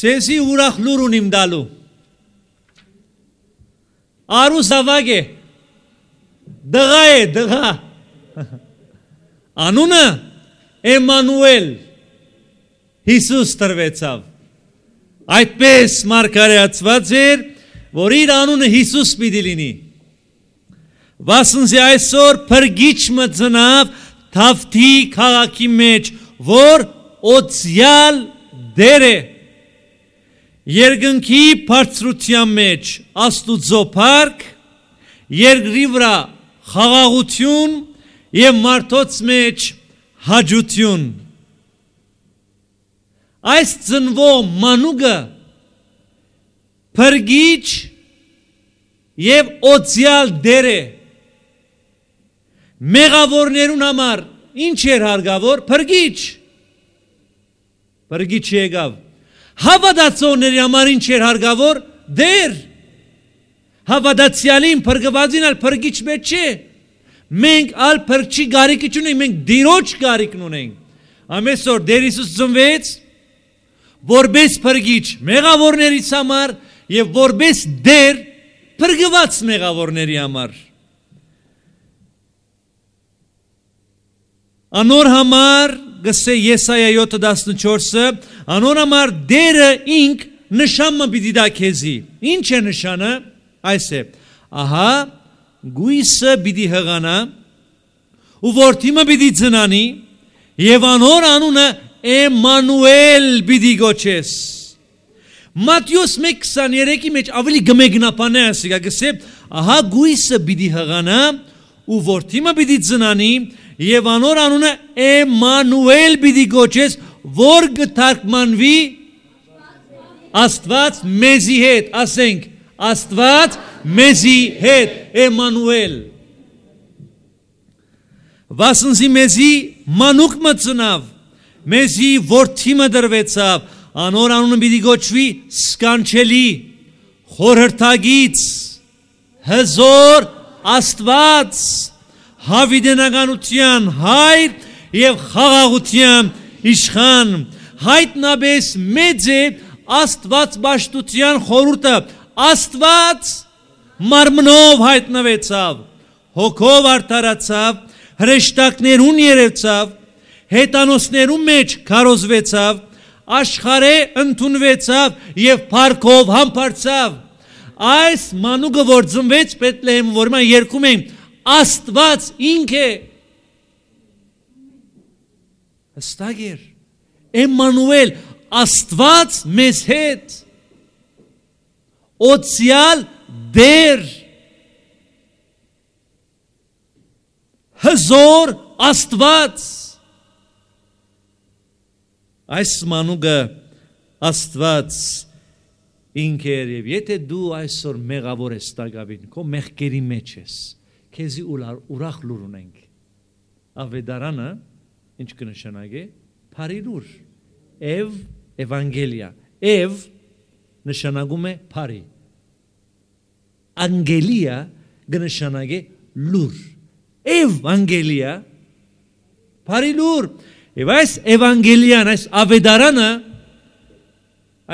Ձեզի ուրախ լուր ունիմ դալու։ Արու զավագ է։ Դղա է, դղա։ Անունը Էմանուել Հիսուս տրվեցավ։ Այդպես մարգարեացված էր, որ իր անունը Հիսուս պիտի լինի։ Վասնզի այսօր փրկիչը ծնավ Թավթի քաղաքի մեջ, որ օծյալ դեր է Երգնքի բարձրության մեջ Աստուծո փառք, երկրի վրա խաղաղություն եւ մարդոց մեջ հաջություն։ Այս ծնվող մանուկը փրկիչ եւ օծյալ դեր է։ Մեղավորներուն համար ինչ էր հարգավոր, փրկիչ։ Փրկիչ եկավ հավատացողների համար ինչ էր հարգավոր դեր հավատացյալին փրկվածին ալ փրկիչ մեջ չէ մենք ալ փրկչի գարիք չունենք մենք դիրոջ գարիքն ունենք ամեսօր դեր Հիսուս ծնվեց որբես փրկիչ մեղավորներից համար եւ որբես դեր փրկված մեղավորների համար անոր համար գսե Եսայա 7:14-ը, անոնամար դերը ինք նշանը պիտի դա քեզի։ Ինչ է նշանը։ Այս է։ Ահա գույսը պիտի հղանա, ու որդիմը պիտի ծնանի, եւ անոր անունը Էմանուել պիտի գոչես։ Մատթեոս 1:23-ի մեջ ավելի գմեգնապան է ասիկա գսե, ահա գույսը պիտի հղանա, ու որդիմը պիտի ծնանի եւ անոր անունը Էմանուել պիտի գոչես, որ գթարգմանվի Աստված մեզի հետ, ասենք, Աստված մեզի հետ Էմանուել։ Վասնզի մեզի մանուկ մծնավ, մեզի որդի մդրվեցավ, անոր անունը պիտի գոչվի սկանչելի, խորհրդագից, հզոր, Աստված, Աստված, հավիդենականության հայր եւ խաղաղության իշխան։ Հայտնաբես մեծ է Աստված ճաշտության խորհուրդը։ Աստված մարմնով հայտնվեցավ, հոգով արդարացավ, հրեշտակներուն երևցավ, հետանոսներու մեջ քարոզվեցավ, աշխարհե ընդունվեցավ եւ փառքով համբարձավ այս մանուկը որ ծնվեց Պետլեհեմում, որ մենք երգում ենք Աստված ինք է։ Հստակ էր։ Էմանուել, Աստված մեզ հետ։ Օցիալ դեր։ Հզոր Աստված։ Այս մանուկը Աստված ինքեր եւ եթե դու այսօր մեղավոր ես տակավին, քո մեղքերի մեջ ես, քեզի ուրախ լուր ունենք։ Ավետարանը ինչ կնշանակի փարիլուր։ Եվ Էվանգելիա։ Եվ նշանակում է փարի։ Անգելիա կնշանակի լուր։ Էվանգելիա փարիլուր։ Եվ այս Էվանգելիան, այս ավետարանը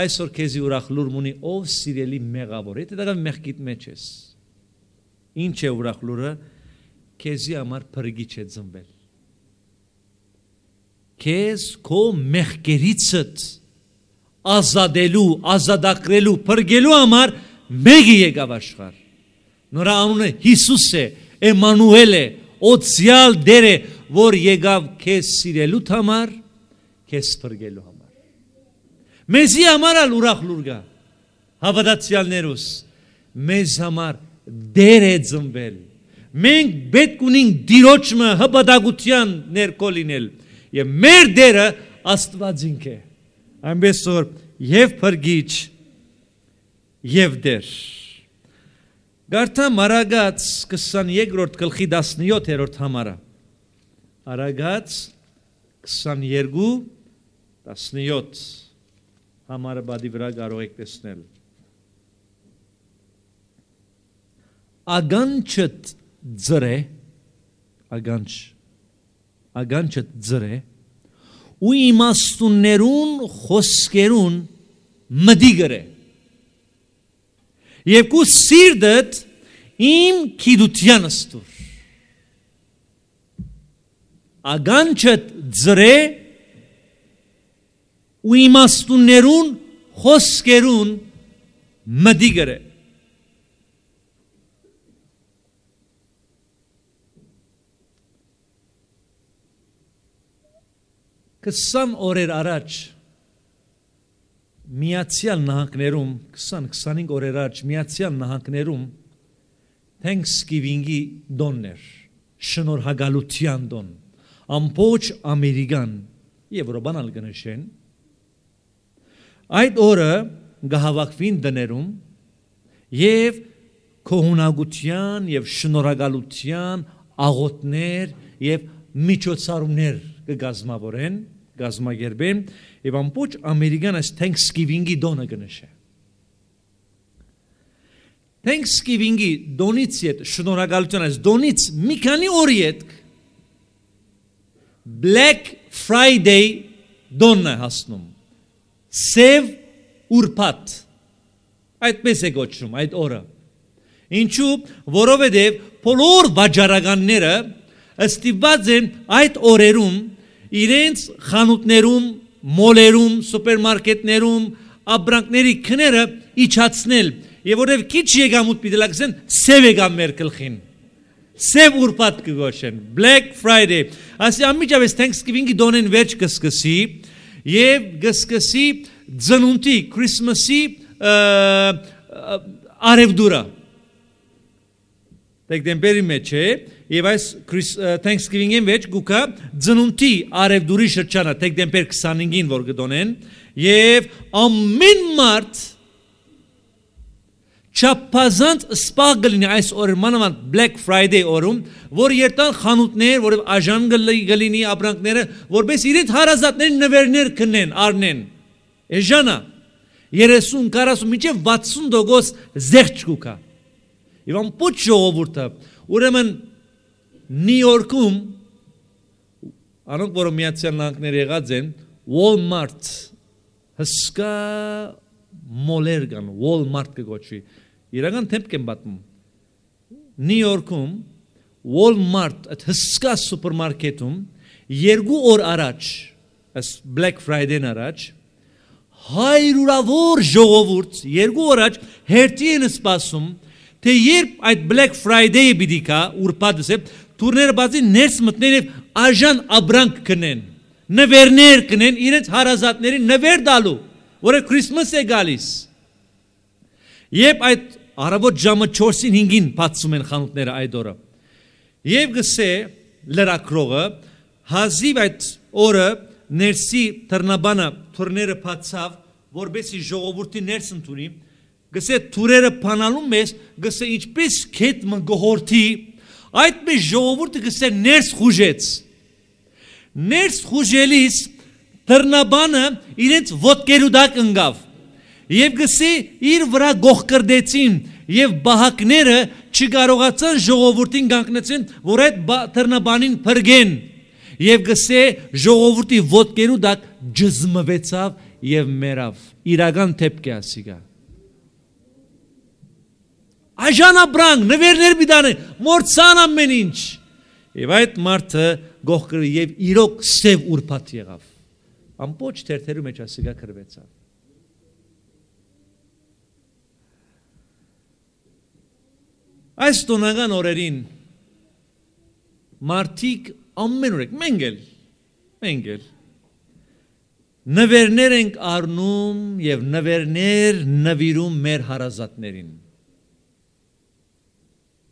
այսօր քեզի ուրախ լուր մունի ով սիրելի մեղավոր։ Եթե դրա մեղքիդ մեջ ես։ Ինչ է ուրախ լուրը, քեզի համար փրկիչ է ծնվել։ Քեզ քո մեղքերիցդ ազատելու, ազատագրելու, փրկելու համար մեկը եկավ աշխարհ։ Նրա անունը Հիսուս է, Էմանուել է, օծյալ դեր է, որ եկավ քեզ սիրելու համար, քեզ փրկելու համար։ Մեզի համար ալ ուրախ լուր գա։ Հավատացյալներուս, մեզ համար դեր է ծնվել։ Մենք պետք ունենք դիրոճը հպատակության ներքո լինել եւ մեր դերը Աստվածինք է։ Այնպես որ եւ փրկիչ եւ դեր։ Գարթա Մարագած 22-րդ գլխի 17-րդ համարը։ Արագած 22 17 համարը բադի վրա կարող եք տեսնել։ ագանչդ ձրե ագանչ ագանչդ ձրե ու իմաստուններուն խոսքերուն մդի գրե երկու սիրդդ իմ քիդության ստուր ագանչդ ձրե ու իմաստուններուն խոսքերուն մդի գրե 20 օրեր առաջ Միացյալ Նահանգներում 20-25 օրեր առաջ Միացյալ Նահանգներում Thanksgiving-ի դոններ, շնորհակալության դոն, ամբողջ Ամերիկան, Եվրոպան ալ գնշեն։ Այդ օրը գահավաքվին դներում եւ կողունակության եւ շնորհակալության աղոթներ եւ միջոցառումներ կգազմավորեն գազմագերբեն եւ ամբողջ ամերիկան այս Thanksgiving-ի դոնը կնշե։ Thanksgiving-ի դոնից հետ շնորհակալություն այս դոնից մի քանի օրի հետ Black Friday դոնն է հասնում։ Սև ուրբաթ։ Այդպես է գոչվում այդ օրը։ Ինչու, որովհետև բոլոր վաճառականները ստիպված են այդ օրերում իրենց խանութներում, մոլերում, սուպերմարկետներում ապրանքների քները իջացնել եւ որև քիչ եկամուտ պիտի լակսեն սև եկա մեր գլխին սև ուրբաթ կգոշեն black friday ասի ամիջավես thanksgiving-ի դոնեն վերջ կսկսի եւ կսկսի ծնունդի christmas-ի արևդուրա դեք դեմբերի մեջ է եւ այս Thanksgiving-ին մեջ գուկա ծնունդի արևդուրի շրջանը դեկտեմբեր 25-ին որ գտնեն եւ ամեն մարդ չափազանց սպաղ գլինի այս օրմանավանդ Black Friday օրում, որ երտան խանութներ, որև աժան գլինի ապրանքները, որպես իրենց հարազատներ նվերներ կնեն, արնեն։ Էժանա 30, 40 մինչև 60 դոգոս զեղչ կուկա։ Եվ ամբողջ ժողովուրդը, ուրեմն Նյու Յորքում անոնք որ միացյալ նահանգներ եղած են Walmart հսկա մոլեր կան Walmart կգոչվի իրական դեպք եմ պատմում Նյու Յորքում Walmart այդ հսկա սուպերմարկետում երկու օր առաջ այս Black Friday-ն առաջ հայրուրավոր ժողովուրդ երկու օր առաջ հերթին սպասում թե երբ այդ Black Friday-ը պիտի կա ուրբաթս է դուրները բացի ներս մտնեն եւ արժան աբրանք կնեն նվերներ կնեն իրենց հարազատներին նվեր տալու որը քրիսմաս է գալիս Եբ այդ առավոտ ժամը 4-ին 5-ին բացում են խանութները այդ օրը։ Եվ գսե լրակրողը հազիվ այդ օրը ներսի թռնաբանը թուրները բացավ, որբեսի ժողովուրդի ներս ընդունի։ Գսե թուրերը փանալու մեջ գսե ինչպես քետ մգողորթի այդ մեջ ժողովուրդը գսեր ներս խուժեց։ Ներս խուժելիս դռնաբանը իրենց ոտկերու դակ ընկավ։ Եվ գսի իր վրա գող կրդեցին եւ բահակները չկարողացան ժողովուրդին կանգնեցին, որ այդ դռնաբանին փրկեն։ Եվ գսե ժողովուրդի ոտկերու դակ ջզմվեցավ եւ մեռավ։ Իրական թեփք է ասիկա։ Աժանաբրանք, նվերներ մի դանեն, մորցան ամեն ինչ։ Եվ այդ մարդը գող կրի եւ իրոք սև ուրբաթ եղավ։ Ամբողջ թերթերու մեջ ասիկա կրվեցա։ Այս տոնական օրերին մարդիկ ամենուրեք մենք էլ մենք էլ նվերներ ենք առնում եւ նվերներ նվիրում մեր հարազատներին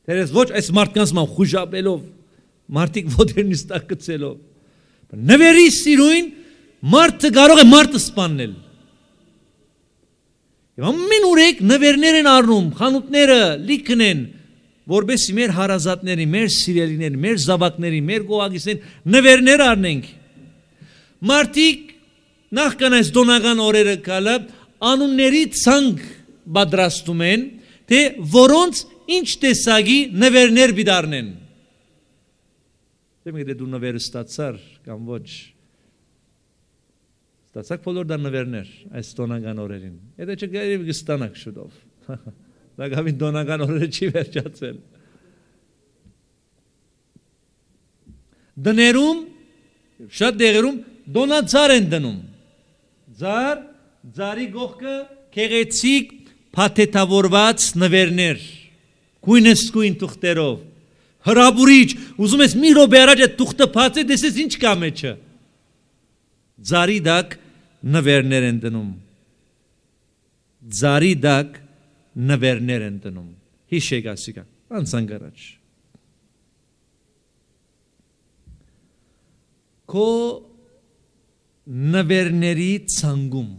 Տերես ոչ այս մարդկանց մամ խուժապելով, մարդիկ ոդերնից տակ գցելով։ Նվերի սիրույն մարդը կարող է մարդը սպանել։ Եվ ամեն ուրեք նվերներ են առնում, խանութները լիքն են, որբեսի մեր հարազատների, մեր սիրելիների, մեր զավակների, մեր գողագիսներին նվերներ առնենք։ Մարդիկ նախքան այս դոնական օրերը գալը անունների ցանկ պատրաստում են, թե դե, որոնց ինչ տեսակի նվերներ բիդառնեն։ Դեմ եթե դու նվեր ստացար կամ ոչ ստացակ բոլոր դա նվերներ այս տոնական օրերին։ Եթե չգերիվ կստանաք շուտով։ Դա գավին տոնական օրերը չի վերջացել։ Դներում շատ դեղերում դոնա ծար են դնում։ Ծար, ծարի գողքը քեղեցիկ փաթեթավորված նվերներ գույնս գույն թուղթերով հրաբուրիչ ուզում ես մի րոպե առաջ այդ թուղթը փածե դեսես ինչ կա մեջը ձարի դակ նվերներ են դնում ձարի դակ նվերներ են դնում հիշեք ասիկա անցանք առաջ քո նվերների ցանգում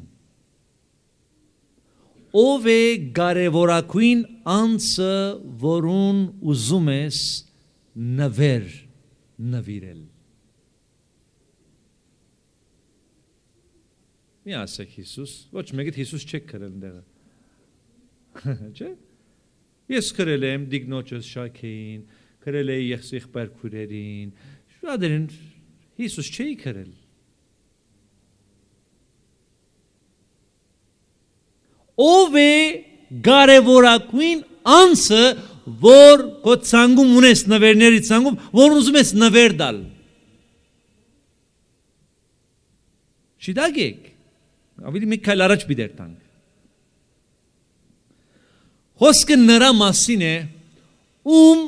ով է կարևորակույն անձը, որուն ուզում ես նվեր նվիրել։ Մի ասեք Հիսուս, ոչ մեկիդ Հիսուս չեք գրել ընդեղը։ Չէ՞։ Ես գրել եմ դիգնոջս շաքեին, գրել եի եղսիղ պերքուրերին, շուտ դերին Հիսուս չի գրել ով է կարևորագույն անձը, որ քո ցանկում ունես նվերների ցանկում, որ ուզում ես նվեր տալ։ Շիդագեք։ Ավելի մի քայլ առաջ պիտի տանք։ Խոսքը նրա մասին է, ում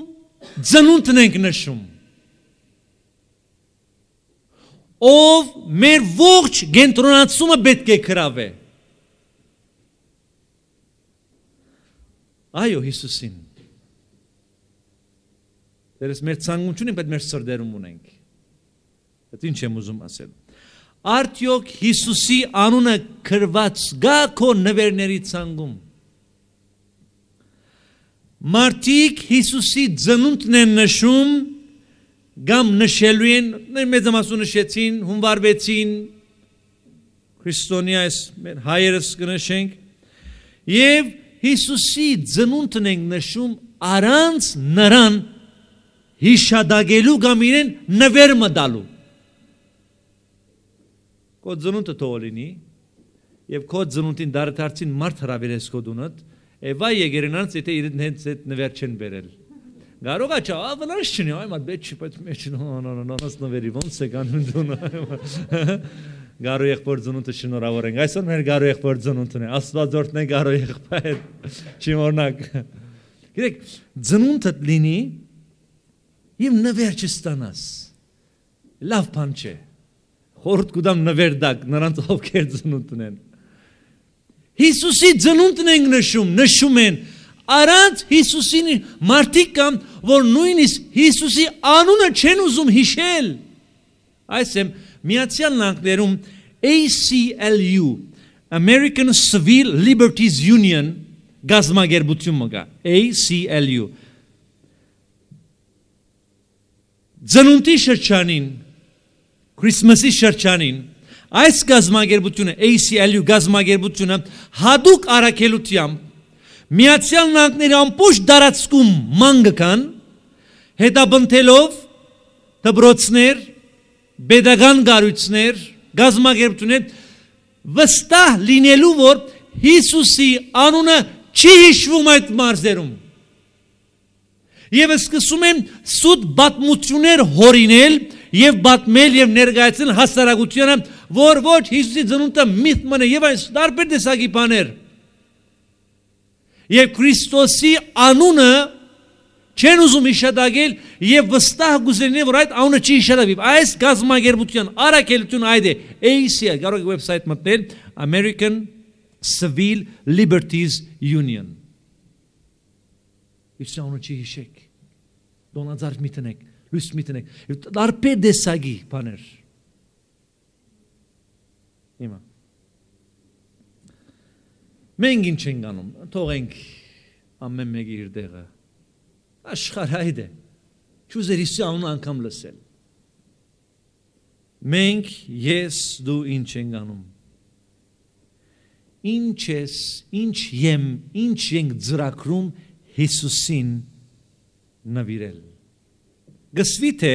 ծնունդն ենք նշում։ Ով մեր ողջ գենտրոնացումը պետք է գրավե։ է Այո, Հիսուսին։ Դերս մեր ցանկությունը պետք մեր սրդերում ունենք։ Այդ ինչ եմ ուզում ասել։ Արդյոք Հիսուսի անունը քրված գա քո նվերների ցանկում։ Մարդիկ Հիսուսի ծնունդն են նշում կամ նշելու են, մեծամասնությունը նշեցին, հունվարվեցին, քրիստոնյա այս հայերս կնշենք։ Եվ Հիսուսի ծնունդն ենք նշում առանց նրան հիշադակելու կամ իրեն նվեր մտալու։ Քո ծնունդը թող լինի եւ քո ծնունդին դարձարցին մարդ հravirես քո դունդ, Եվա եկերնանց եթե իրեն հենց այդ նվեր չեն բերել։ Կարող է չա, վնաս չնի, այ մատ բեջ չի, բայց մեջ նո նո նո նոս նվերի ոնց է կանուն դունա։ Գարու եղբոր ծնունդը շնորհավոր ենք։ Այսօր մեր Գարու եղբոր ծնունդն է։ Աստվածորդն է Գարու եղբայր։ Չի մոռնակ։ Գիտեք, ծնունդը լինի եւ նվեր չստանաս։ Լավ բան չէ։ Խորտ կուտամ նվեր դակ նրանց ովքեր ծնունդ ունեն։ Հիսուսի ծնունդն են նշում, նշում են առանց Հիսուսին մարդիկ կան, որ նույնիսկ Հիսուսի անունը չեն ուզում հիշել։ Այս եմ Միացյալ Նահանգներում ACLU American Civil Liberties Union գազմագերբությունը կա ACLU Ձնունտի շրջանին Քրիսմասի շրջանին այս գազմագերբությունը ACLU գազմագերբությունը հadouk արակելությամբ Միացյալ Նահանգների ամբողջ դարածքում մանգ կան հետաբնթելով դբրոցներ pedagogan գարուցներ, գազմագերբություններ վստահ լինելու որ Հիսուսի անունը չի հիշվում այդ մարզերում։ Եվ սկսում են սուտ բատմություններ հորինել եւ բատմել եւ ներկայացնել հասարակությանը, որ ոչ Հիսուսի ծնունդը միթ մնա եւ այս տարբեր տեսակի բաներ։ Եվ Քրիստոսի անունը չեն ուզում հիշատակել եւ վստահ գուզենի որ այդ անունը չի հիշարավի այս գազագերբության արակելությունը այդ է ACL կարող եք վեբսայթ մտնել American Civil Liberties Union Իսկ անունը չի հիշեք դոնաձարտ մի տնեք լույս մի տնեք դարբեր դեսագի բաներ Հիմա Մենք ինչ ենք անում թողենք ամեն մեկի իր տեղը աշխարհայդ է Չուզեր Հիսուսի անուն անգամ լսել։ Մենք ես դու ինչ ենք անում։ Ինչ ես, ինչ եմ, ինչ ենք ծրակրում Հիսուսին նվիրել։ Գսվի թե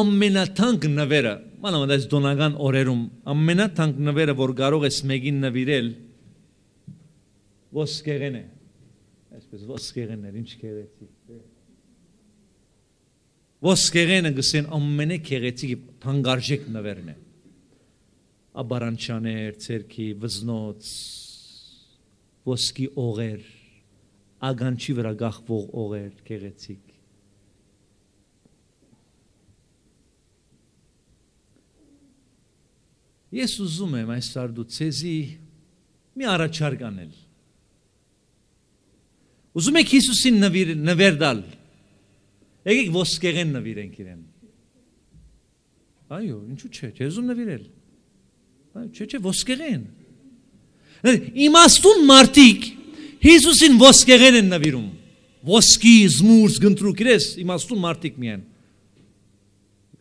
ամենաթանկ նվերը, մանավանդ այս դոնական օրերում ամենաթանկ նվերը, որ կարող ես մեկին նվիրել, ոսկեղեն է։ Այսպես ոսկեղենն է, ինչ կեղեցիկ ոսկեղենը գսեն ամենե քեղեցիկ թանկարժեք նվերն է աբարանչաներ ցերքի վզնոց ոսկի օղեր ագանչի վրա գախվող օղեր քեղեցիկ ես ուզում եմ այսօր դու ցեզի մի առաջարկ անել ուզում եք Հիսուսին նվեր նվեր դալ նվեր Եկեք ոսկեղեն նվիրենք իրեն։ Այո, ինչու՞ չէ, Հեզուն նվիրել։ Այո, չէ, չէ, ոսկեղեն։ Իմաստուն մարդիկ Հիսուսին ոսկեղեն են նվիրում։ Ոսկի, զմուրս, գնտրուկ, իրես իմաստուն մարդիկ միայն։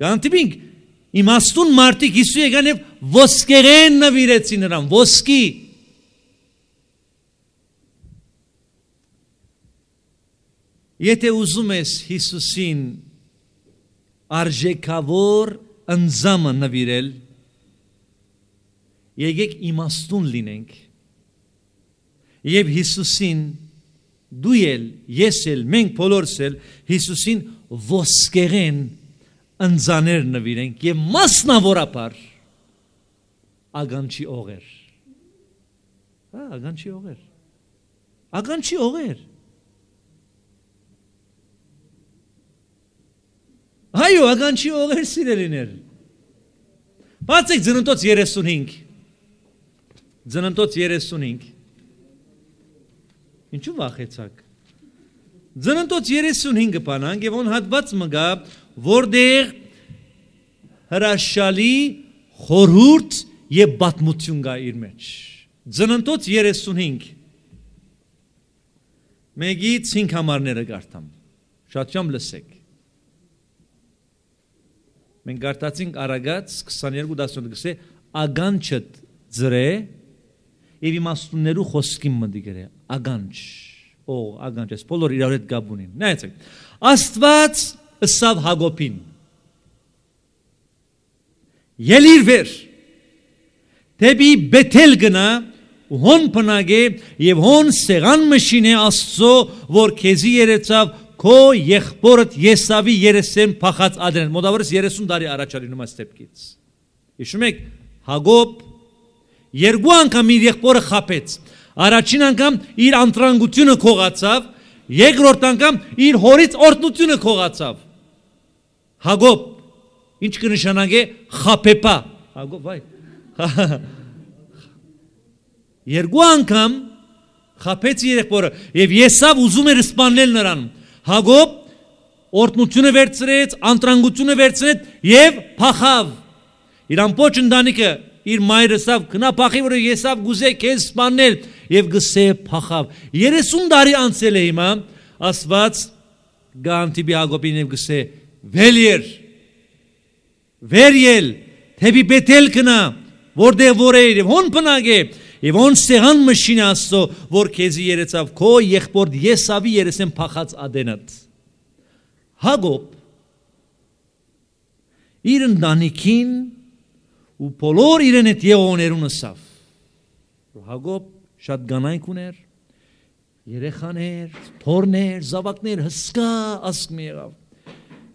Գանտիբինգ իմաստուն մարդիկ Հիսուսի եկան եւ ոսկեղեն նվիրեցին նրան, ոսկի։ Եթե ուզում ես Հիսուսին արժեքավոր ընձամը նվիրել, եկեք իմաստուն լինենք։ Եվ Հիսուսին դու ել, ես ել, մենք բոլորս ել Հիսուսին ոսկեղեն ընձաներ նվիրենք եւ մասնավորապես ագանչի օղեր։ Հա, ագանչի օղեր։ Ագանչի օղեր Այո, ականչի օղեր սիրելիներ։ Բացեք ծննդոց 35։ Ծննդոց 35։ Ինչու վախեցաք։ Ծննդոց 35-ը բանանք եւ ոն հատված մգա, որտեղ հրաշալի խորհուրդ եւ բացմություն կա իր մեջ։ Ծննդոց 35 Մեկից 5 համարները կարդամ։ Շատ ճամ լսեք։ Մենք գարտացինք Արագած 22:17 գսե ագանչը ձրե եւ իմաստուններու խոսքին մտի գրե ագանչ օ ագանչ էս բոլոր իրար հետ գաբ ունին նայեցեք աստված ըսավ հագոպին ելիր վեր դեպի բեթել գնա հոն փնագե եւ հոն սեղան մշին է աստծո որ քեզի երեցավ քո եղբորդ Եսավի երեսեն փախած ադրեն մոտավորապես 30 տարի առաջ արինում է ստեպքից հիշում եք Հագոբ երկու անգամ իր եղբորը խապեց առաջին անգամ իր անտրանգությունը քողացավ երկրորդ անգամ իր հորից օրտնությունը քողացավ Հագոբ ինչ կնշանակե խապեպա Հագոբ վայ երկու անգամ խապեց իր եղբորը եւ Եսավ ուզում էր սպանել նրան Հակոբ օրտնությունը վերցրեց, անտրանգությունը վերցրեց եւ փախավ։ Իր ամբողջ ընտանիքը իր մայրսավ գնա փախի, որ եսավ գուզե քեզ սպանել եւ գսե փախավ։ 30 տարի անցել է հիմա, ասված գանտիբի Հակոբին եւ գսե վելիեր վերյել թեպի բետել կնա, որդև որ է իրև, հոն պնագ է, եւ ոնց սեղան մշին աստծո որ քեզի երեցավ քո եղբորդ Եսավի երեսեն փախած ադենդ Հագոբ իր ընտանիքին ու բոլոր իրեն այդ եղոներուն ասավ Հագոբ շատ գանայք ուներ երեխաներ, թորներ, զավակներ հսկա ասկ մի եղավ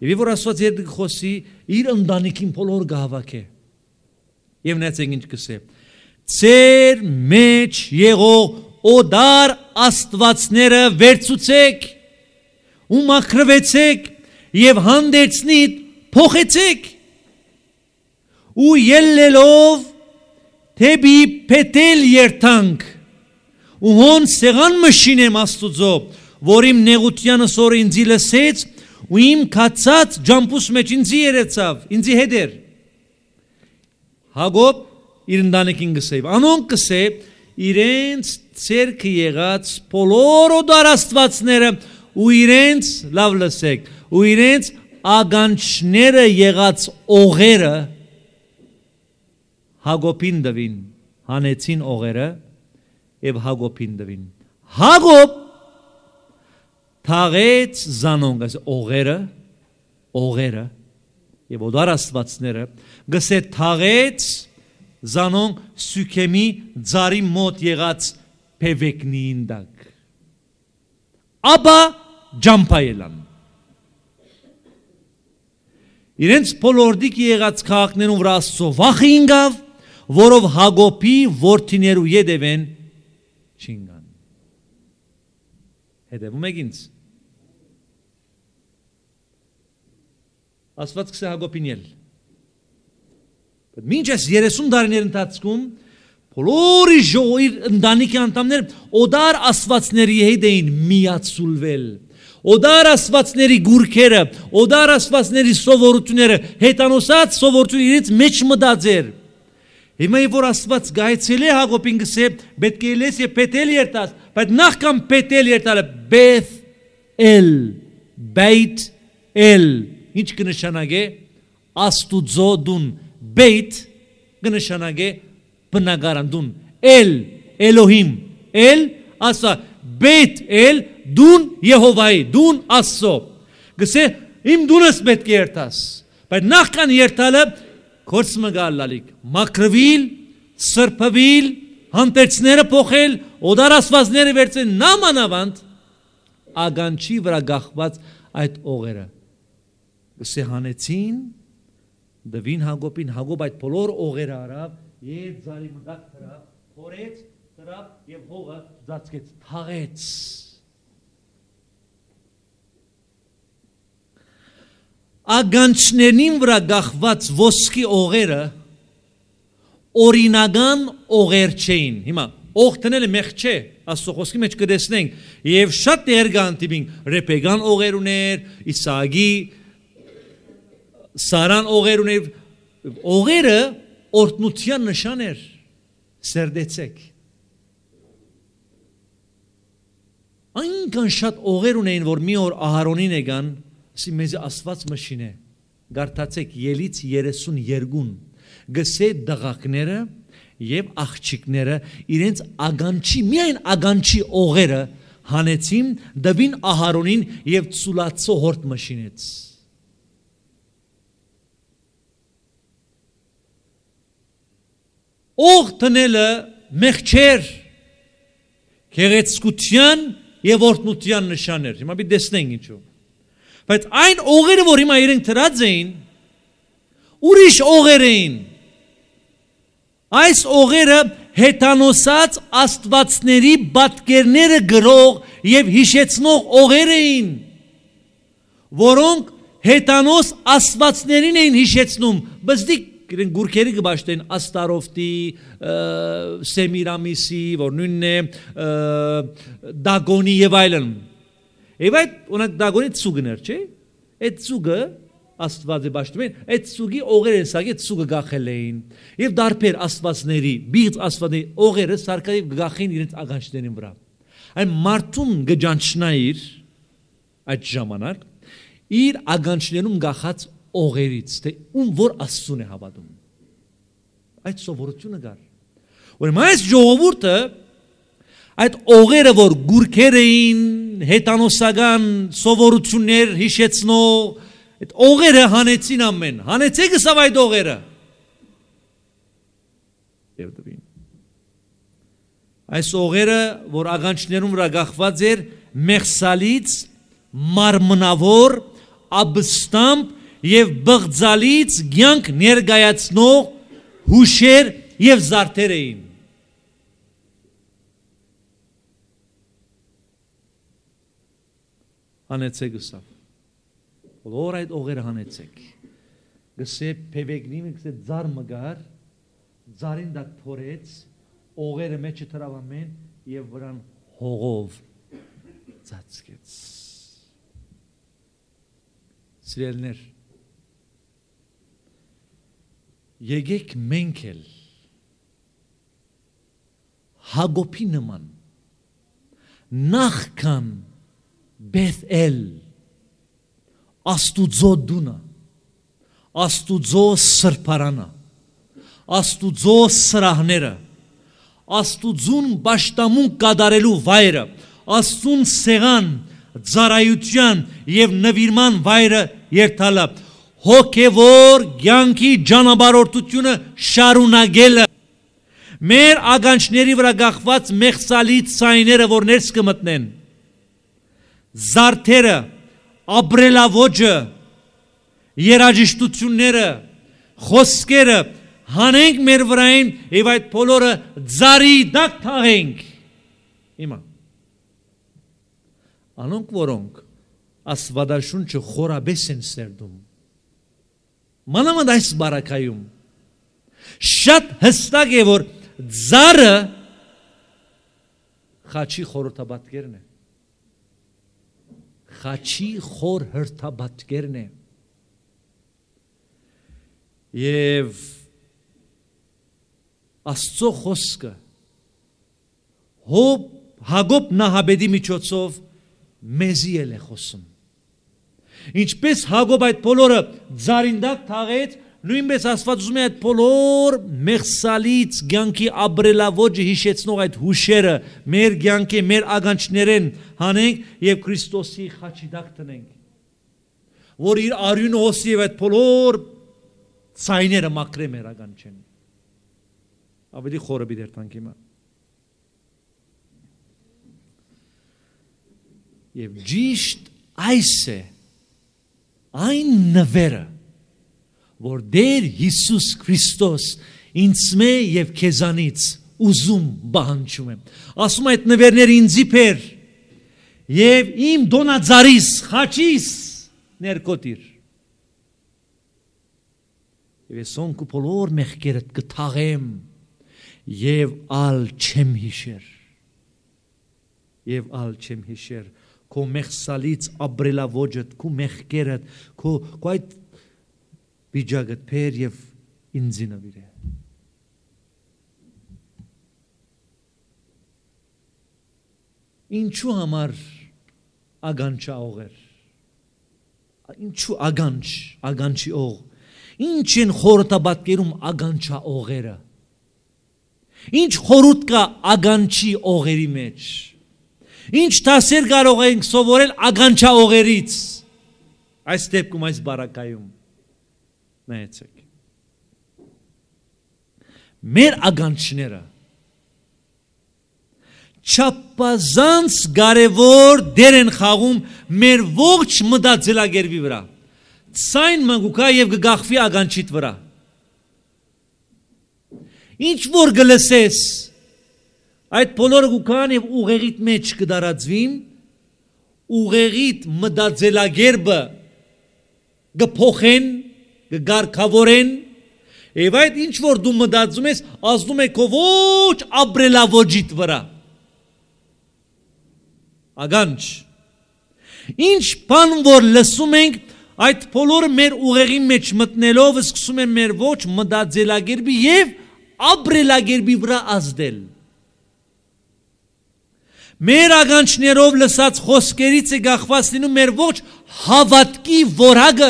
Եվ որ Աստված երբ խոսի, իր ընտանիքին բոլոր գահավաք է։ Եվ նա ցենք ինչ կսե։ Ձեր մեջ եղող օդար աստվածները վերցուցեք ու մաքրվեցեք եւ հանդեցնիդ փոխեցեք ու ելնելով թեպի պետել երթանք ու հոն սեղան մշինեմ աստուծո որ իմ նեղությանս օր ինձի լսեց ու իմ կացած ջամպուս մեջ ինձի երեցավ ինձի հետ էր Հագոբ իր ընտանիքին գսեև։ Անոնք գսե իրենց ցերքը եղած բոլոր օդար աստվածները ու իրենց լավ լսեք ու իրենց ագանչները եղած օղերը Հագոբին դվին հանեցին օղերը եւ Հագոբին դվին Հագոբ թաղեց զանոնգ այս օղերը օղերը եւ օդար աստվածները գսե թաղեց զանոնք սյուքեմի ձարի մոտ եղած պևեքնիին դակ։ Աբա ջամպայելան։ Իրենց պոլորդիկի եղած կաղաքներում վրաստո վախի ինգավ, որով հագոպի որդիներու եդևեն չինգան։ Հետևում եք ինձ։ Ասված կսե հագոպին ել։ Բայց մինչ այս 30 տարիների ընթացքում բոլորի ժողովի ընտանիքի անդամները օդար աստվածների հետ էին միացուլվել։ Օդար աստվածների գուրքերը, օդար աստվածների սովորությունները հետանոսած սովորություն իրենց մեջ մտած էր։ Հիմա երբ որ Աստված գայցել է Հակոբին գսե, պետք է լես եւ պետել երտաս, բայց նախքան պետել երտալը Բեթ Էլ, Բեյթ Էլ, ինչ կնշանակե Աստուծո դուն Բեյթ կնշանակե բնակարան տուն։ Էլ Էլոհիմ, էլ ասա Բեյթ էլ դուն Եհովայի, դուն Աստծո։ Գսե իմ դունս պետք է երթաս։ Բայց նախքան երթալը կորցմը գալալիկ, մակրվիլ, սրբվիլ, հանդերձները փոխել, օդարասվածները վերցնել նամանավանդ ագանչի վրա գախված այդ օղերը։ Գսե հանեցին դվին Հակոբին, Հակոբ այդ բոլոր օղերը արավ, եւ ծարի մտակ դրավ, խորեց, դրավ եւ հողը ծածկեց, թաղեց։ Ագանչներին վրա գախված ոսկի օղերը օրինական օղեր չէին։ Հիմա օղ տնելը մեղ չէ, աստոխոսքի մեջ կտեսնենք։ Եվ շատ երգանտիբին ռեպեգան օղեր ուներ, Իսագի, Սարան օղեր ուներ, օղերը օրտնության նշան էր։ Սերդեցեք։ Այնքան շատ օղեր ունեին, որ մի օր Ահարոնին եկան, ասի մեզ Աստված մշին է։ Գարտացեք ելից 32-ն։ Գսե դղակները եւ աղջիկները իրենց ագանչի, միայն ագանչի օղերը հանեցին դվին Ահարոնին եւ ծուլացո հորտ մշինեց։ Օղ տնելը մեղ չէր։ Գեղեցկության եւ օրտնության նշան էր։ Հիմա մի տեսնենք ինչու։ Բայց այն օղերը, որ հիմա իրենք դրած էին, ուրիշ օղեր էին։ Այս օղերը հետանոսած աստվածների բատկերները գրող եւ հիշեցնող օղեր էին, որոնք հետանոս աստվածներին էին հիշեցնում։ Բզդիկ իրեն գուրքերի կբաշտեն աստարովտի սեմիրամիսի որ նույնն է դագոնի եւ այլն եւ այդ ունակ դագոնի ծուգներ չէ այդ ծուգը աստվածի ճաշտումին այդ ծուգի օղերը սակե ծուգը գախել էին եւ դարբեր աստվածների բիծ աստվածի օղերը սարկայիվ գախին իրենց ագանչներին վրա այն մարդուն գճանչնայիր այդ ժամանակ իր ագանչներում գախած օղերից, թե ում որ Աստծուն է հավատում։ Այդ սովորությունը կար։ Ուրեմն այս ժողովուրդը այդ օղերը, որ գուրքեր էին, հետանոսական սովորություններ հիշեցնող, այդ օղերը հանեցին ամեն։ Հանեցեք սավ այդ օղերը։ Եվ դրին։ Այս օղերը, որ ագանչներում վրա գախված էր, մեղսալից մարմնավոր, աբստամբ եւ բղձալից ցանկ ներգայացնող հուշեր եւ զարդեր էին։ Հանեցեք սա։ Բոլոր այդ օղերը հանեցեք։ Գսե փևեգնի մեծ ձար մգար, ձարին դա փորեց, օղերը մեջը տրավամեն եւ վրան հողով ծածկեց։ Սիրելներ Եկեք մենք էլ Հագոբի նման նախքան Բեթել Աստուծո դունը Աստուծո սրբարանը Աստուծո սրահները Աստուծուն ճշտամուն կատարելու վայրը Աստուն սեղան ծարայության եւ նվիրման վայրը երթալը հոգևոր ցանկի ճանապարհորդությունը շարունակելը մեր ագանչների վրա գախված մեղսալից սայները որ ներս կմտնեն զարդերը ապրելավոճը երաժշտությունները խոսքերը հանենք մեր վրային եւ այդ բոլորը ծարի դակ թաղենք հիմա անոնք որոնք աստվածաշունչը խորաբես են սերդում մանավանդ այս բարակայում շատ հստակ է որ ծառը խաչի խորհրդաբատկերն է խաչի խորհրդաբատկերն է եւ աստծո խոսքը հոբ հագոբ նահաբեդի միջոցով մեզի էլ է խոսում Ինչպես Հակոբ այդ բոլորը ծարինդակ թաղեց, նույնպես Աստված ուզում է այդ բոլոր մեղսալից ցանկի ապրելավոճը հիշեցնող այդ հուշերը մեր ցանկի, մեր ագանչներեն հանենք եւ Քրիստոսի խաչիդակ տնենք։ Որ իր արյունը հոսի եւ այդ բոլոր ցայները մաքրե մեր ագանչեն։ Ավելի խորը բիդեր տանք հիմա։ Եվ ճիշտ այս է այն նվերը, որ Տեր Հիսուս Քրիստոս ինձ մե եւ քեզանից ուզում բանջում եմ։ Ասում այդ նվերները ինձի փեր եւ իմ դոնաձարիս, խաչիս ներկոտիր։ Եվ ես ոնք բոլոր մեղքերդ կթաղեմ եւ ալ չեմ հիշեր։ Եվ ալ չեմ հիշեր քո մեղսալից ապրելավոճդ, քո մեղքերդ, քո քո այդ վիճակդ փեր եւ ինձ նվիրե։ Ինչու համար ագանչա օղեր։ Ինչու ագանչ, ագանչի օղ։ Ինչ են խորտաբատկերում ագանչա օղերը։ Ինչ խորուտ կա ագանչի օղերի մեջ։ Ինչ դասեր կարող ենք սովորել ագանչա օղերից։ Այս դեպքում այս բարակայում նայեցեք։ Մեր ագանչները չափազանց կարևոր դեր են խաղում մեր ողջ մտածելագերբի վրա։ Ցայն մանկուկա եւ գախվի ագանչիդ վրա։ Ինչ որ գլսես, Այդ բոլորը կուքան եւ ուղեղիդ մեջ կդարածվիմ, ուղեղիդ մտածելագերբը գփոխեն, գարգավորեն եւ այդ ինչ որ դու մտածում ես, ազդում է քո ոչ ապրելավոճիդ վրա։ Ագանջ։ Ինչ բան որ լսում ենք, այդ բոլորը մեր ուղեղի մեջ մտնելով սկսում են մեր ոչ մտածելագերբի եւ ապրելագերբի վրա ազդել։ Մեր ագանչներով լսած խոսքերից է գախված լինում մեր ոչ հավատքի որակը։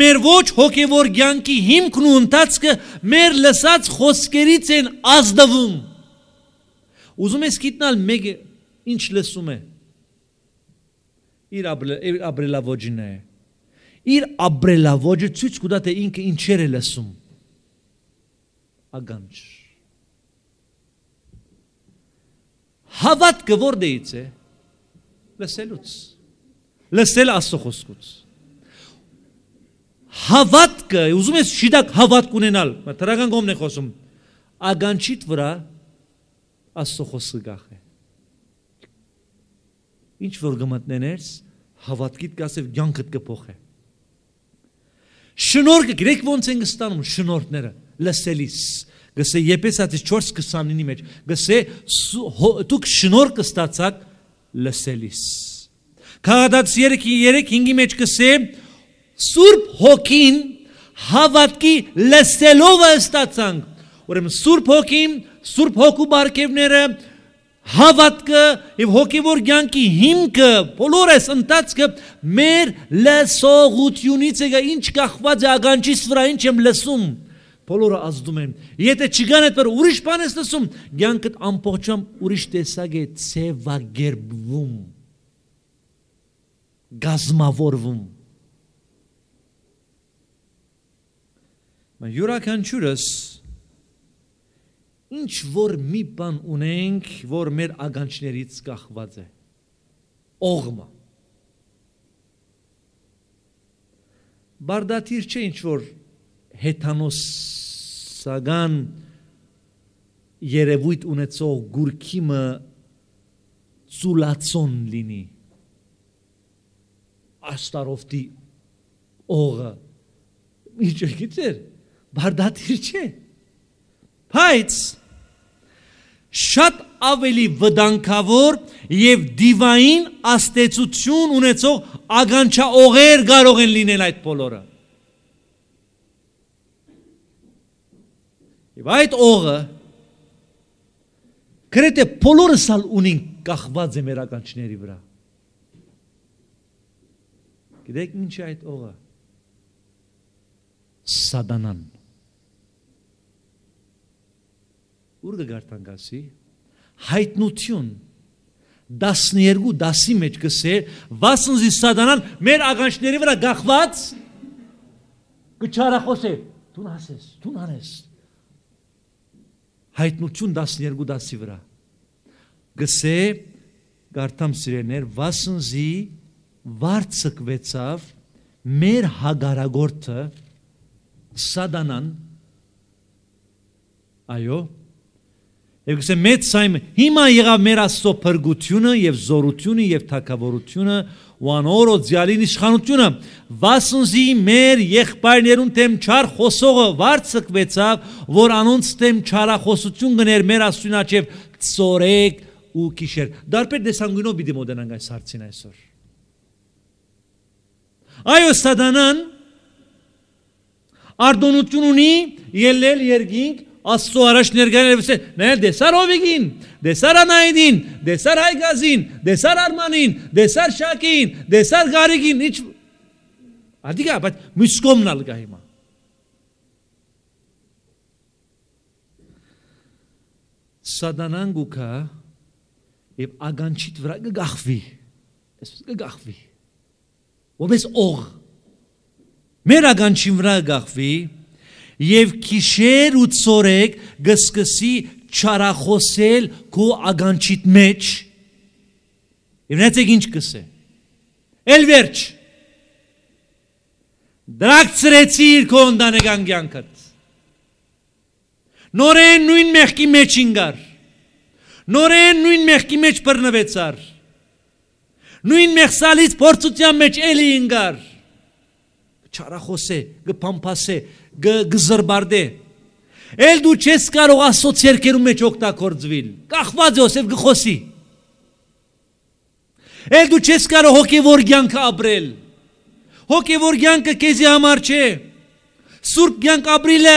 Մեր ոչ հոգևոր ցանկի հիմքն ու ընթացքը մեր լսած խոսքերից են ազդվում։ Ուզում ես գիտնալ մեկը ինչ լսում է։ Իր ապրելավոճին է։ Իր ապրելավոճը ցույց կտա թե ինքը ինչեր է լսում։ Ագանչ Հավատքը որտեղից է։ Լսելուց։ Լսել Աստծո խոսքից։ Հավատքը, ուզում ես շիդակ հավատք ունենալ, թրական կողմն է խոսում։ Ագանչիտ վրա Աստծո խոսքը գախ է։ Ինչ որ գմտնեներս, հավատքիդ կասև կյանքդ կփոխե։ Շնորհը գրեկ ոնց են ստանում շնորհները լսելիս գսե Եփեսացի 4:29-ի մեջ գսե դուք շնոր կստացաք լսելիս։ Քաղաքացի 3:3-5-ի մեջ գսե Սուրբ Հոգին հավատքի լսելով ստացանք։ Ուրեմն Սուրբ Հոգին, Սուրբ Հոգու բարգևները հավատքը եւ հոգեվոր ցանկի հիմքը բոլորս ընտածքը մեր լսողությունից է ինչ կախված է ականջից վրա ինչ եմ լսում բոլորը ազդում են։ Եթե չգան այդպես ուրիշ բան ես լսում, ցանկդ ամբողջությամբ ուրիշ տեսակ է ծևագերբվում։ Գազմավորվում։ Մա յուրաքանչյուրս ինչ որ մի բան ունենք, որ մեր ագանչներից կախված է։ Օղմը։ Բարդաթիր չէ ինչ որ հեթանոսական երևույթ ունեցող գուրքիմը ծուլացոն լինի աշտարովտի օղը միջը գիտեր բարդատիր չէ բայց շատ ավելի վտանգավոր եւ դիվային աստեցություն ունեցող ագանչաօղեր կարող են լինել այդ բոլորը Եվ այդ օղը գրեթե բոլորս ալ ունին կախված է մեր ականջների վրա։ Գիտեք ինչ է այդ օղը։ Սատանան։ Ուր գարտանգասի հայտնություն 12 դասի մեջ գսեր, վասնզի սատանան մեր ականջների վրա գախված գճարախոս է։ Դու ասես, դու անես հայտնություն 12 դասի վրա գսե գարտամ սիրեներ վասնզի վարցկվեցավ մեր հագարագորթը սադանան այո Եվ գսե մեծ սայմ հիմա եղավ մեր Աստծո փրկությունը եւ զորությունը եւ թակավորությունը ու անոր օձյալին իշխանությունը վասունզի մեր եղբայրներուն թեմչար խոսողը վարձկվեցավ որ անոնց թեմչարախոսություն գներ մեր աստուն աչև ծորեք ու քիշեր դարբեր դեսանգունով պիտի մոտենանք այս հարցին այսօր այո սատանան արդոնություն ունի ելնել երգինք Աստծո առաջ ներգաներևս նայել դեսար Հովիկին, դեսար Անահիտին, դեսար Հայգազին, դեսար Արմանին, դեսար Շակին, դեսար Գարիկին, ինչ Ադիկա, բայց մյուս կողմն ալ գա հիմա։ Սադանան գուկա եւ ագանչիտ վրա գախվի։ Այսպես գախվի։ Ոբես օղ։ Մեր ագանչին վրա գախվի եւ քիշեր ու ծորեկ գսկսի չարախոսել քո ագանչիտ մեջ եւ նայեցեք ինչ կսե ել վերջ դրակցրեցիր քո ընդանեկան կյանքդ նորեն նույն մեղքի մեջ ինգար նորեն նույն մեղքի մեջ բռնվեցար նույն մեղսալից փորձության մեջ էլի ինգար չարախոսե գփամփասե գզրբարդե Էլ դու չես կարող ասոց երկերում մեջ օգտագործվել։ Կախված Յոսեփ գխոսի։ Էլ դու չես կարող հոգևոր կյանքը ապրել։ Հոգևոր կյանքը քեզի համար չէ։ Սուրբ կյանք ապրելը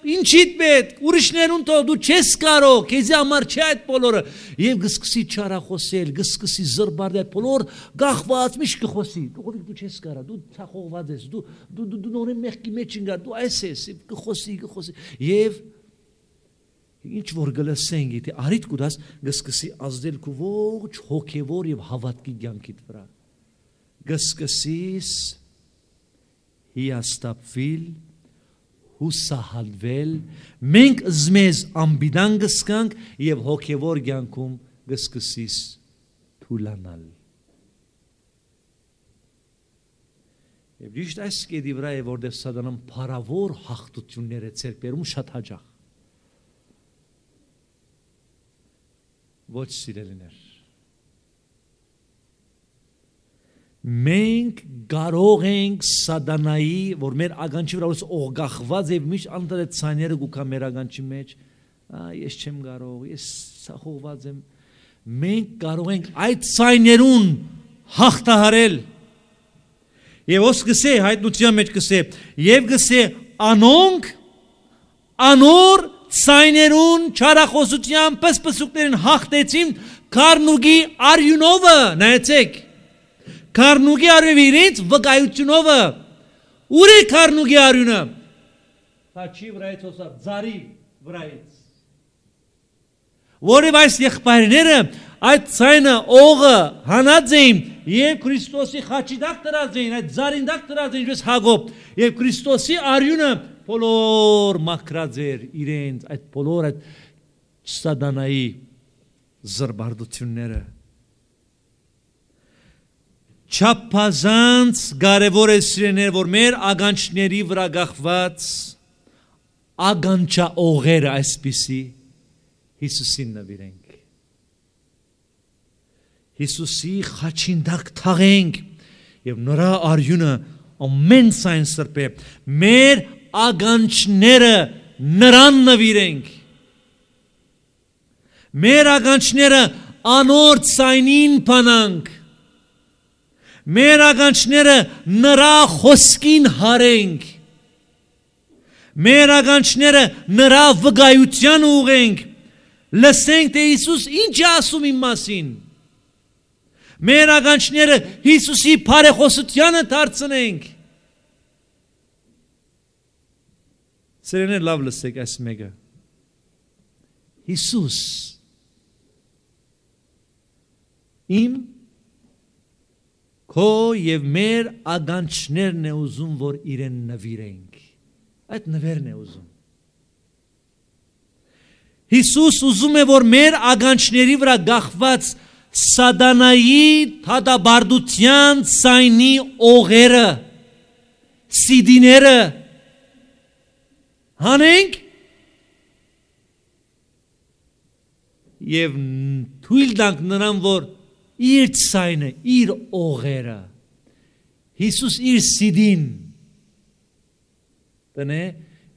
ինչիդ պետք, ուրիշներուն թող դու չես կարող, քեզի համար չի այդ բոլորը։ Եվ գսկսի չարախոսել, գսկսի զրբարդել, բոլոր գախված միշտ կխոսի։ Ուղղակի դու չես կարա, դու ցախողված ես, դու դու դու դու նորին մեղքի մեջ ընկա, դու այս ես, կխոսի, կխոսի։ Եվ ինչ որ գլսենք, եթե արիդ կուտաս, գսկսի ազդել քու ողջ հոգևոր եւ հավատքի կյանքիդ վրա։ Գսկսիս հիաստապվիլ հուսահալվել, մենք զմեզ ամբիդան գսկանք եւ հոգեվոր կյանքում գսկսիս թուլանալ։ Եվ ճիշտ այս կետի վրա է որտեղ սատանան փարավոր հաղթություններ է ցերբերում շատ հաջող։ Ոչ սիրելիներ մենք կարող ենք սատանայի, որ մեր ականջի վրա ուրս օղգախված եւ միշտ անտրե ցաները գուքա մեր ականջի մեջ, ա ես չեմ կարող, ես սախողված եմ։ Մենք կարող ենք այդ ցայներուն հաղթահարել։ Եվ ոս գսե հայտնության մեջ գսե, եւ գսե անոնք անոր ցայներուն չարախոսությամբ պսպսուկներին հաղթեցին Կարնուգի արյունովը, նայեցեք Քառնուկի արյունը իրենց վկայությունովը։ Ուր է քառնուկի արյունը։ Սա չի վրայից հոսա, ծարի վրայից։ Որև այս եղբայրները այդ ցայնը օղը հանած էին եւ Քրիստոսի խաչի դակ դրած էին, այդ ծարին դակ դրած էին, ինչպես Հակոբ, եւ Քրիստոսի արյունը բոլոր մաքրած էր իրենց այդ բոլոր այդ սատանայի զրբարդությունները չափազանց կարևոր է սիրեներ, որ մեր ագանչների վրա գախված ագանչա օղերը այսպիսի Հիսուսին նվիրենք։ Հիսուսի խաչին դակ թաղենք եւ նրա արյունը ամեն ցայն սրբե մեր ագանչները նրան նվիրենք։ Մեր ագանչները անոր ցայնին փանանք մեր ականջները նրա խոսքին հարենք։ Մեր ականջները նրա վկայության ուղենք։ Լսենք թե Հիսուս ինչ է ասում իմ մասին։ Մեր ականջները Հիսուսի բարեխոսությանը դարձնենք։ Սերեներ լավ լսեք այս մեկը։ Հիսուս իմ քո եւ մեր ագանչներն է ուզում որ իրեն նվիրենք այդ նվերն է ուզում Հիսուս ուզում է որ մեր ագանչների վրա գախված սադանայի թադաբարդության ցայնի օղերը սիդիները հանենք եւ թույլ տանք նրան որ իր ցայնը, իր օղերը։ Հիսուս իր սիդին տնե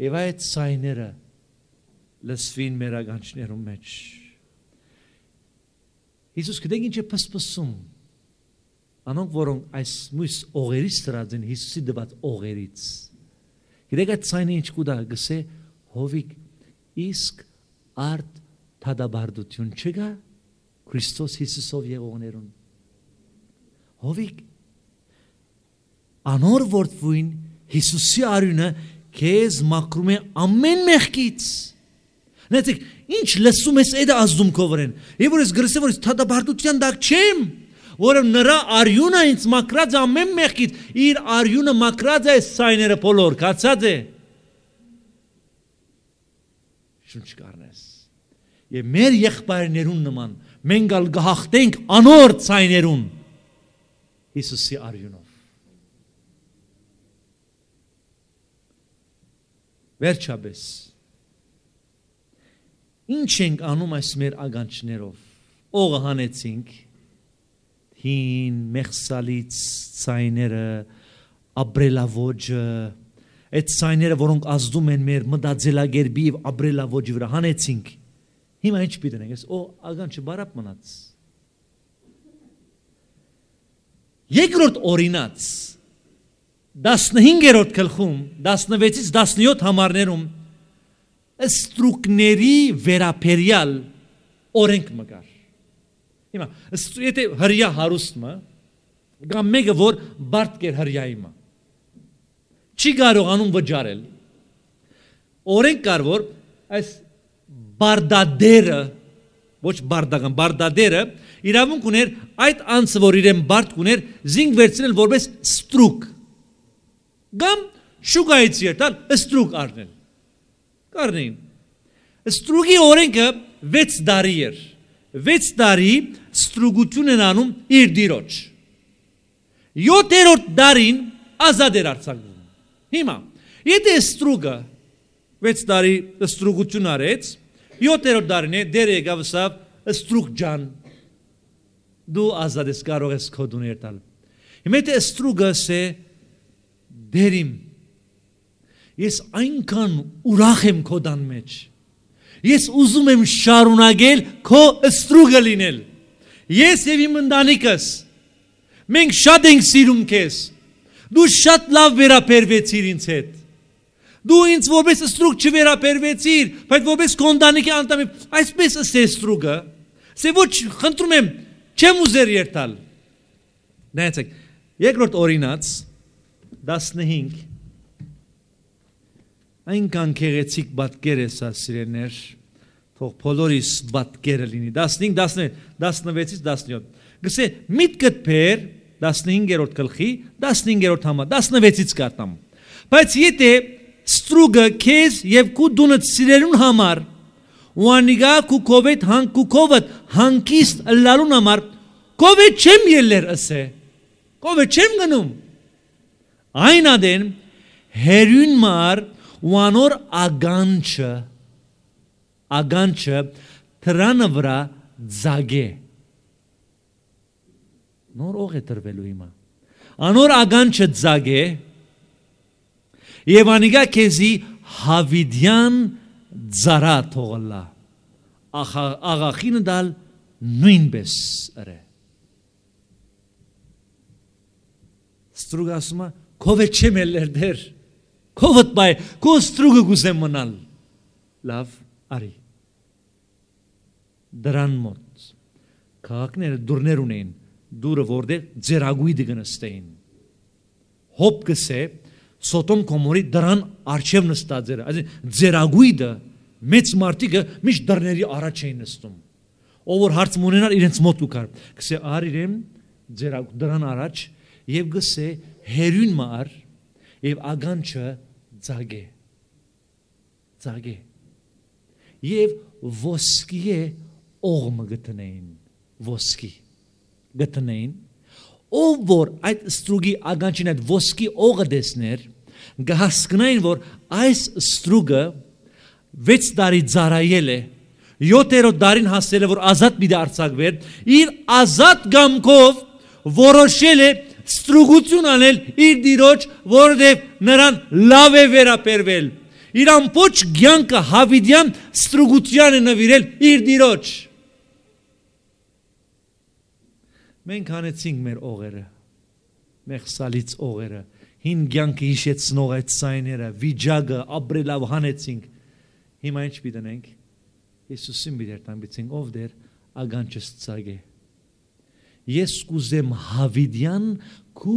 եւ այդ ցայները լսվին մեր ականջներում մեջ։ Հիսուս գիտեք ինչ է փսփսում։ Անոնք որոնք այս մույս օղերից ծրած են Հիսուսի դված օղերից։ Գիտեք այդ ցայնը ինչ կուտա գսե հովիկ իսկ արդ թադաբարդություն չկա Քրիստոս Հիսուսով եղողներուն։ Հովիկ անոր որդվույն Հիսուսի արյունը քեզ մաքրում է ամեն մեղքից։ Նայեք, ինչ լսում ես այդ ազդում կովրեն։ Եվ որ ես գրսեմ որ թադաբարդության դակ չեմ, որը նրա արյունը ինձ մաքրած ամեն մեղքից, իր արյունը մաքրած է սայները բոլոր, կացած է։ Շունչ կարնես։ Եվ մեր եղբայրներուն նման մենք ալ գահտենք անոր ցայներուն Հիսուսի արյունով Վերջաբես Ինչ ենք անում այս մեր ագանչներով օղը հանեցինք հին մեղսալից ցայները ապրելավոճը այդ ցայները որոնք ազդում են մեր մտածելագերբի եւ ապրելավոճի վրա հանեցինք Հիմա ինչ պիտի ենք, ես օ ագան չբարապ մնաց։ Երկրորդ օրինաց 15-րդ գլխում 16-ից 17 համարներում ստրուկների վերապերյալ օրենք մկար։ Հիմա եթե հрья հարուստը կամ մեկը որ բարդ կեր հрьяիմը չի կարողանում վճարել օրենք կար որ այս բարդադերը ոչ բարդական բարդադերը իրավունք ուներ այդ անձը որ իրեն բարդ կուներ զինք վերցնել որպես ստրուկ կամ շուկայից երթալ ստրուկ առնել կառնեին ստրուկի օրենքը 6 տարի էր 6 տարի ստրուգություն են անում իր դիրոջ 7-րդ դարին ազատ էր արձակվում հիմա եթե ստրուկը 6 տարի ստրուգություն արեց, 7-րդ տարին է դեր եկավ սավ ստրուգ ջան։ Դու ազատ ես կարող ես քո դուներ տալ։ Հիմա թե ստրուգս է դերիմ։ Ես այնքան ուրախ եմ քո դան մեջ։ Ես ուզում եմ շարունակել քո ստրուգը լինել։ Ես եւ իմ ընտանիքս մենք շատ ենք սիրում քեզ։ Դու շատ լավ վերաբերվեցիր ինձ հետ։ Դու ինձ որպես ստրուկ չվերաբերվեցիր, բայց որպես կոնդանիկի անդամ եմ։ Այսպես ըստ ստրուկը, ասե ոչ, խնդրում եմ, չեմ ուզեր երթալ։ Նայեցեք, երկրորդ օրինաց 15 Այնքան քեղեցիկ բատկեր է սա սիրեներ, թող բոլորիս բատկերը լինի 15 16 16-ից 17 գսե միտքդ բեր 15-րդ գլխի 15-րդ համա 16-ից կարտամ բայց եթե ստրուգը քեզ եւ քու դունդ սիրելուն համար ու անիգա քու կովետ հան քու կովդ հանկիստ լալուն համար կովե չեմ ելեր ասե կովե չեմ գնում այն ադեն հերուն մար ու անոր ագանչը ագանչը թրանը վրա ձագե նոր օղ է տրվելու հիմա անոր ագանչը ձագե եւ անիգա քեզի հավիդյան ծարա թողլա աղախին դալ նույնպես արե ստրուգ ասումա քովե չեմ ելեր դեր քովդ բայ քո ստրուգը գուզեմ մնալ լավ արի դրան մոտ քաղաքները դուրներ ունեին դուրը որտեղ ձերագույդը գնստեին հոպ գսե Սոտոմ Գոմորի դրան արչև նստած էր։ Այսինքն ձերագույդը մեծ մարդիկը միշտ դռների առաջ էին նստում։ Ով որ հարց մունենար իրենց մոտ ու կար։ Գսե ար իրեն ձերագ դրան առաջ եւ գսե հերուն մար եւ ագանչը ծագե։ Ծագե։ Եվ ոսկի է օղմը գտնեին։ Ոսկի գտնեին ով որ այդ ստրուգի ագանչին այդ ոսկի օղը դեսներ գահսկնային, որ այս ստրուգը 6 տարի ծարայել է, 7-րդ դարին հասել է, որ ազատ մի դարձակվեր, իր ազատ գամքով որոշել է ստրուգություն անել իր դիրոջ, որովհետև նրան լավ է վերաբերվել։ Իր ամբողջ ցանկը հավիդյան ստրուգության է նվիրել իր դիրոջ։ Մենք հանեցինք մեր օղերը։ Մեր սալից օղերը հին ցանկը հիշեցնող այդ սայները, վիճակը ապրելով հանեցինք։ Հիմա ինչ պիտանենք։ Հիսուսին մի դեր տամբիցինք, ով դեր ագանչս ցագե։ Ես կուզեմ հավիդյան քու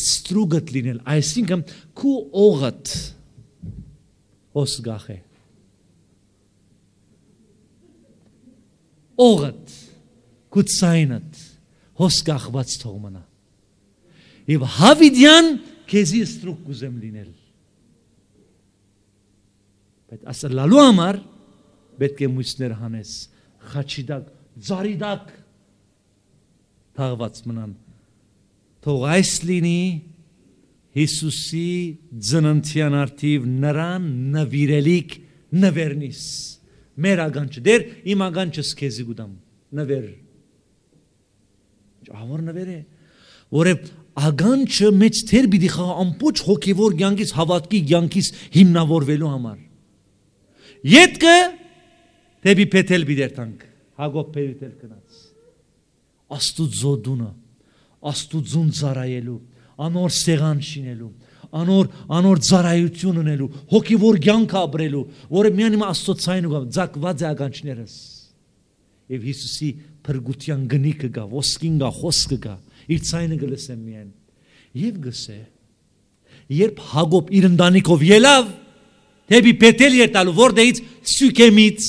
ստրուգտ լինել, այսինքն քու օղըտ հոսգախե։ օղըտ քու ցայնըտ հոսգախված թող մնա։ Եվ հավիդյան քեզի ստրուկ կուզեմ լինել։ Բայց ասա լալու համար պետք է մույսներ հանես, խաչիդակ, ծարիդակ թաղված մնան։ Թող այս լինի Հիսուսի ծննդյան արդիվ նրան նվիրելիք նվերնիս։ Մեր ագանչը դեր, իմ ագանչը սկեզի գուտամ, նվեր։ Ահավոր նվեր է, որը ագանչը մեծ թեր պիտի խաղա ամբողջ հոգևոր ցանկից հավատքի ցանկից հիմնավորվելու համար։ Ետքը դեպի փեթել բիդերտանք Հակոբ փեթել կնած։ Աստուծո դունը, Աստուծուն ծարայելու, անոր սեղան շինելու, անոր անոր ծարայություն ունելու, հոգևոր ցանկ ապրելու, որը միայն իմ Աստծո ցայն ու ձակված է ագանչներս։ Եվ Հիսուսի փրկության գնիկը գա, ոսկին գա, խոսքը գա իր ցայնը գլսեմ միայն եւ գսե երբ հագոբ իր ընտանիքով ելավ դեպի պետել երտալու որտեղից սյուքեմից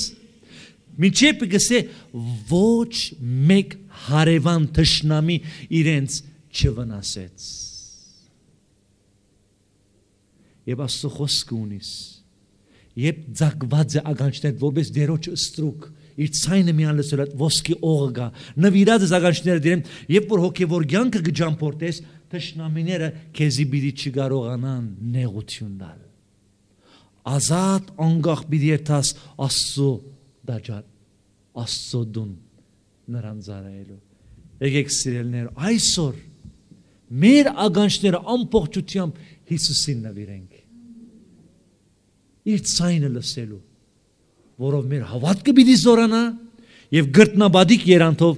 միջև գսե ոչ մեկ հարևան թշնամի իրենց չվնասեց եւ աստծո խոսք ունիս երբ ձակված է ականջներ որպես դերոջ ստրուկ իր ցայնը միան լսել այդ ոսկի օղը գա նվիրած զագանշները դերեմ երբ որ հոգևոր ցանկը գջամփորտես թշնամիները քեզի բիդի չկարողանան նեղություն տալ ազատ անգախ բիդի երթաս աստծո դաջար աստծո դուն նրան զարայելու եկեք սիրելներ այսօր մեր ագանշները ամբողջությամբ Հիսուսին նվիրենք իր ցայնը լսելու որով մեր հավատքը պիտի զորանա եւ գրտնաբադիկ երանթով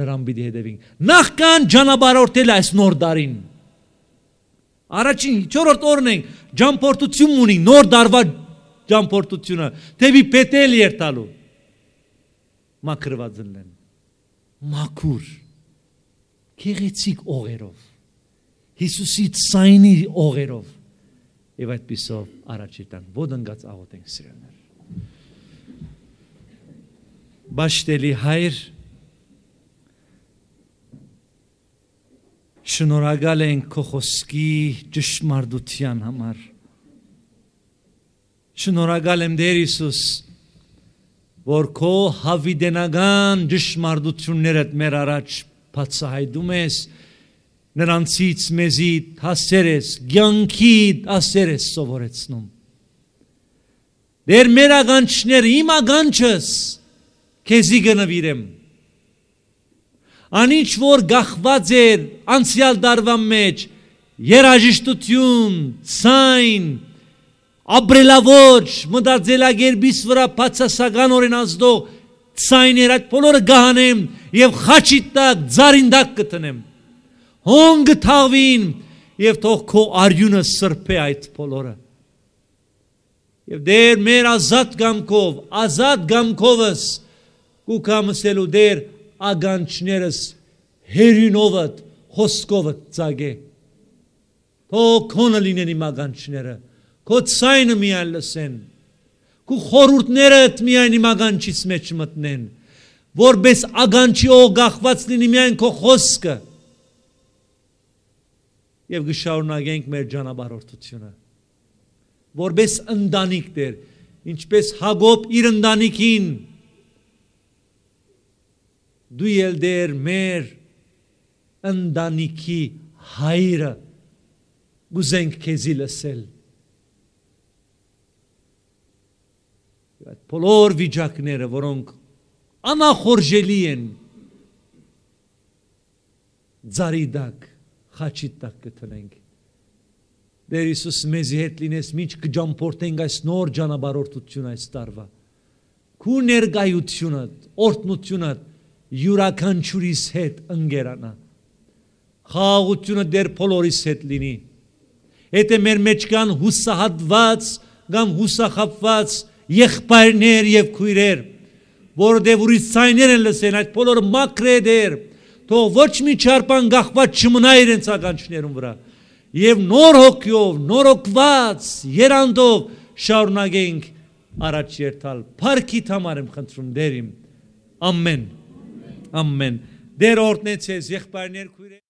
նրան պիտի հետևենք։ Նախքան ճանապարհորդել այս նոր դարին։ Առաջին 4-րդ օրն ենք ճամփորդություն ունի նոր դարվա ճամփորդությունը, թեպի պետել երթալու։ Մաքրված լինեն։ Մաքուր։ Քեղեցիկ օղերով։ Հիսուսի ցայնի օղերով։ Եվ այդպիսով առաջի տանք ոդնգած աղոտ ենք սիրելներ։ Բաշտելի հայր Շնորհակալ ենք քո խոսքի ճշմարտության համար։ Շնորհակալ եմ Տեր Հիսուս, որ քո հավիդենական ճշմարտություններդ մեր առաջ բացահայտում ես, նրանցից մեզի հասերես, ցանկի հասերես սովորեցնում։ Դեր մեր ականջներ, իմ ականջս, քեզի գնվիրեմ անինչ որ գախված էր անցյալ դարվա մեջ երաժշտություն ցայն ապրելավոճ մտածելագերբիս վրա բացասական օրեն ազդող ցայներ այդ բոլորը գահանեմ եւ խաչի տակ ձարինդակ կտնեմ հոն գթավին եւ թող քո արյունը սրբե այդ բոլորը եւ դեր մեր ազատ գամքով ազատ գամքովս ու կամսելու դեր ագանչներս հերինովդ հոսկովդ ծագե։ Քո քոնը լինեն իմ ագանչները, քո ցայնը միայն լսեն։ Քո խորուրդներդ միայն իմ ագանչից մեջ մտնեն, որբես ագանչի օ գախված լինի միայն քո խոսքը։ Եվ գշարունակենք մեր ճանապարհորդությունը որբես ընտանիք դեր, ինչպես Հագոբ իր ընտանիքին դու ել դեր մեր ընդանիքի հայրը գուզենք քեզի լսել այդ բոլոր վիճակները որոնք անախորժելի են ծարի դակ խաչի տակ կտնենք Դեր Հիսուս մեզի հետ լինես մինչ կջամփորդենք այս նոր ճանապարհորդություն այս տարվա քու ներկայությունդ օրտնությունդ յուրաքանչյուրիս հետ ընկերանա։ Խաղաղությունը դեր բոլորիս հետ լինի։ Եթե մեր մեջ կան հուսահատված կամ հուսախապված եղբայրներ եւ քույրեր, որովհետեւ ուրիշ ցայներ են լսեն այդ բոլոր մակրեդեր, թող ոչ մի չարպան գախված չմնա իրենց ականջներուն վրա։ Եվ նոր հոգյով, նորոգված, երանդով շարունակենք առաջ երթալ։ Փարքի համար եմ խնդրում դերիմ։ Ամեն։ Ամ ամեն։ Դեր օրտնեցես եղբայրներ քույրեր